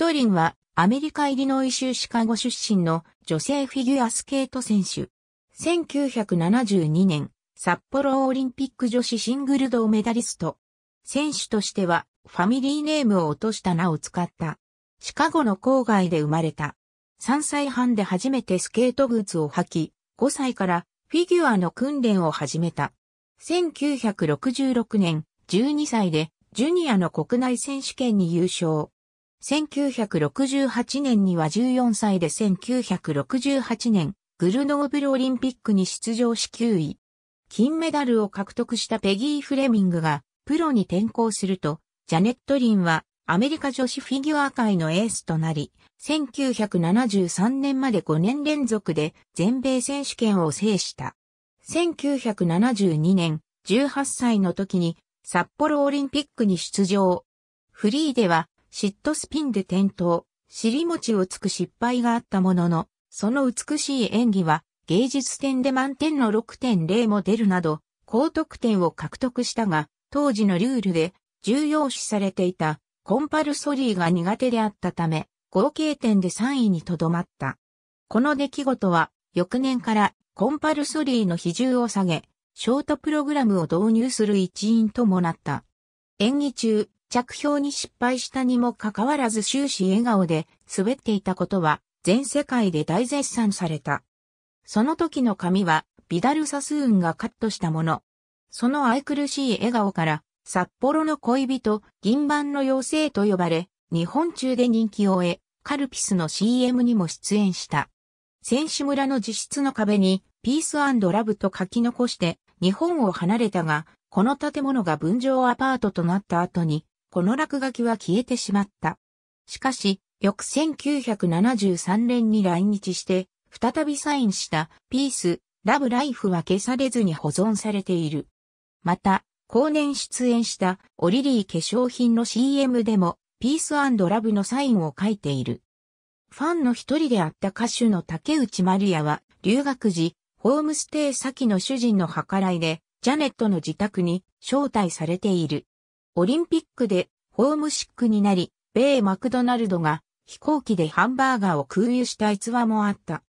トリンはアメリカイリノイ州シカゴ出身の女性フィギュアスケート選手。1972年、札幌オリンピック女子シングル銅メダリスト。選手としてはファミリーネームを落とした名を使った。シカゴの郊外で生まれた。3歳半で初めてスケートブーツを履き、5歳からフィギュアの訓練を始めた。1966年、12歳でジュニアの国内選手権に優勝。1968年には14歳で1968年、グルノーブルオリンピックに出場し9位。金メダルを獲得したペギー・フレミングがプロに転向すると、ジャネット・リンはアメリカ女子フィギュア界のエースとなり、1973年まで5年連続で全米選手権を制した。1972年、18歳の時に札幌オリンピックに出場。フリーではシットスピンで転倒、尻餅をつく失敗があったものの、その美しい演技は芸術点で満点の6.0も出るなど、高得点を獲得したが、当時のルールで重要視されていたコンパルソリーが苦手であったため、合計点で3位にとどまった。この出来事は、翌年からコンパルソリーの比重を下げ、ショートプログラムを導入する一因ともなった。演技中、着氷に失敗したにもかかわらず終始笑顔で滑っていたことは全世界で大絶賛された。その時の髪はビダル・サスーンがカットしたもの。その愛くるしい笑顔から札幌の恋人、銀盤の妖精と呼ばれ、日本中で人気を得、カルピスの CM にも出演した。選手村の自室の壁に、ピースラブと書き残して、日本を離れたが、この建物が分譲アパートとなった後に、この落書きは消えてしまった。しかし、翌1973年に来日して、再びサインしたピース、ラブライフは消されずに保存されている。また、後年出演したオリリー化粧品の CM でも、ピースラブのサインを書いている。ファンの一人であった歌手の竹内まりやは、留学時、ホームステイ先の主人の計らいで、ジャネットの自宅に招待されている。オリンピックでホームシックになり、米マクドナルドが飛行機でハンバーガーを空輸した逸話もあった。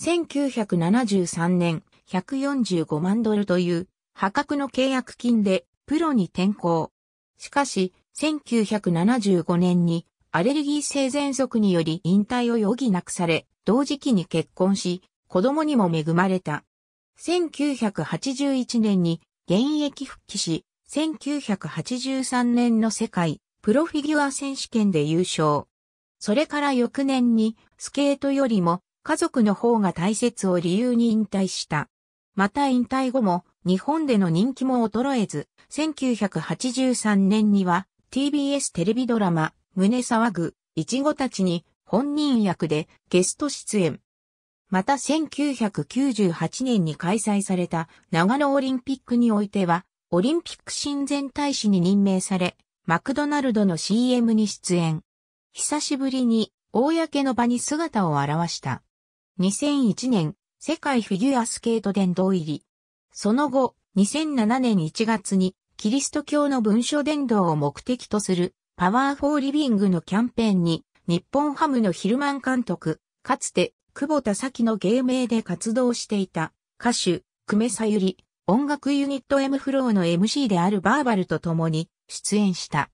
1973年145万ドルという破格の契約金でプロに転向。しかし、1975年にアレルギー性喘息により引退を余儀なくされ、同時期に結婚し、子供にも恵まれた。1981年に現役復帰し、1983年の世界プロフィギュア選手権で優勝。それから翌年にスケートよりも家族の方が大切を理由に引退した。また引退後も日本での人気も衰えず、1983年には TBS テレビドラマ、胸騒ぐ、いちごたちに本人役でゲスト出演。また1998年に開催された長野オリンピックにおいてはオリンピック親善大使に任命され、マクドナルドの CM に出演。久しぶりに、公の場に姿を現した。2001年、世界フィギュアスケート殿堂入り。その後、2007年1月に、キリスト教の文書伝道を目的とする、パワーフォーリビングのキャンペーンに、日本ハムのヒルマン監督、かつて、久保田咲の芸名で活動していた、歌手、久米さゆり、音楽ユニット M フローの MC であるバーバルと共に出演した。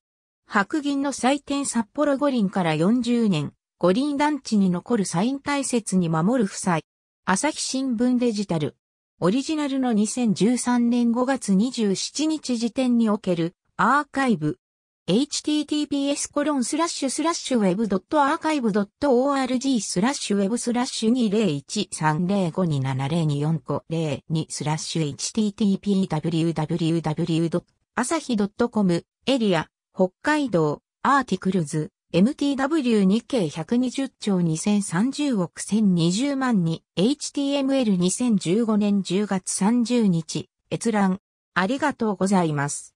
白銀の祭典札幌五輪から40年、五輪団地に残るサイン大切に守る夫妻。朝日新聞デジタル。オリジナルの2013年5月27日時点におけるアーカイブ。https コロンスラッシュスラッシュ web.archive.org スラッシュ web スラッシュ2013052702450スラッシュ http://www.asahi.com エリア北海道アーティクルズ MTW 日経120兆2030億1020万に HTML2015 年10月30日閲覧ありがとうございます。